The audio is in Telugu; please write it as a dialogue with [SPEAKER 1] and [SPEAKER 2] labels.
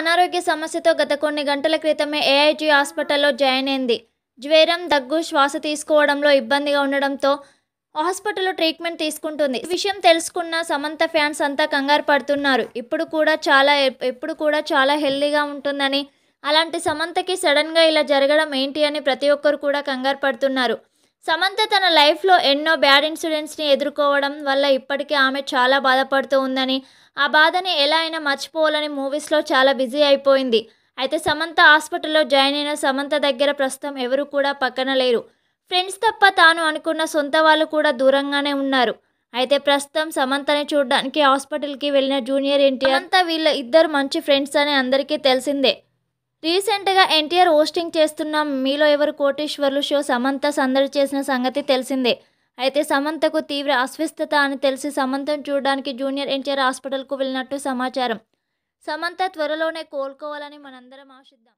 [SPEAKER 1] అనారోగ్య సమస్యతో గత కొన్ని గంటల క్రితమే ఏఐజీ హాస్పిటల్లో జాయిన్ అయింది జ్వరం దగ్గు శ్వాస తీసుకోవడంలో ఇబ్బందిగా ఉండడంతో హాస్పిటల్లో ట్రీట్మెంట్ తీసుకుంటుంది విషయం తెలుసుకున్న సమంత ఫ్యాన్స్ అంతా కంగారు పడుతున్నారు ఇప్పుడు కూడా చాలా ఎప్పుడు కూడా చాలా హెల్దీగా ఉంటుందని అలాంటి సమంతకి సడన్గా ఇలా జరగడం ఏంటి అని ప్రతి ఒక్కరు కూడా కంగారు పడుతున్నారు సమంత తన లైఫ్లో ఎన్నో బ్యాడ్ ఇన్సిడెంట్స్ని ఎదుర్కోవడం వల్ల ఇప్పటికీ ఆమె చాలా బాధపడుతూ ఉందని ఆ బాధని ఎలా అయినా మర్చిపోవాలని మూవీస్లో చాలా బిజీ అయిపోయింది అయితే సమంత హాస్పిటల్లో జాయిన్ అయిన సమంత దగ్గర ప్రస్తుతం ఎవరు కూడా పక్కన లేరు ఫ్రెండ్స్ తప్ప తాను అనుకున్న సొంత వాళ్ళు కూడా దూరంగానే ఉన్నారు అయితే ప్రస్తుతం సమంతని చూడడానికి హాస్పిటల్కి వెళ్ళిన జూనియర్ ఎన్టీఆర్ అంతా వీళ్ళ ఇద్దరు మంచి ఫ్రెండ్స్ అని అందరికీ తెలిసిందే రీసెంట్గా ఎన్టీఆర్ హోస్టింగ్ చేస్తున్న మీలో ఎవరు కోటేశ్వర్లు షో సమంత సందడి చేసిన సంగతి తెలిసిందే అయితే సమంతకు తీవ్ర అస్వస్థత అని తెలిసి సమంతను చూడడానికి జూనియర్ ఎన్టీఆర్ హాస్పిటల్కు వెళ్ళినట్టు సమాచారం సమంత త్వరలోనే కోలుకోవాలని మనందరం ఆశిద్దాం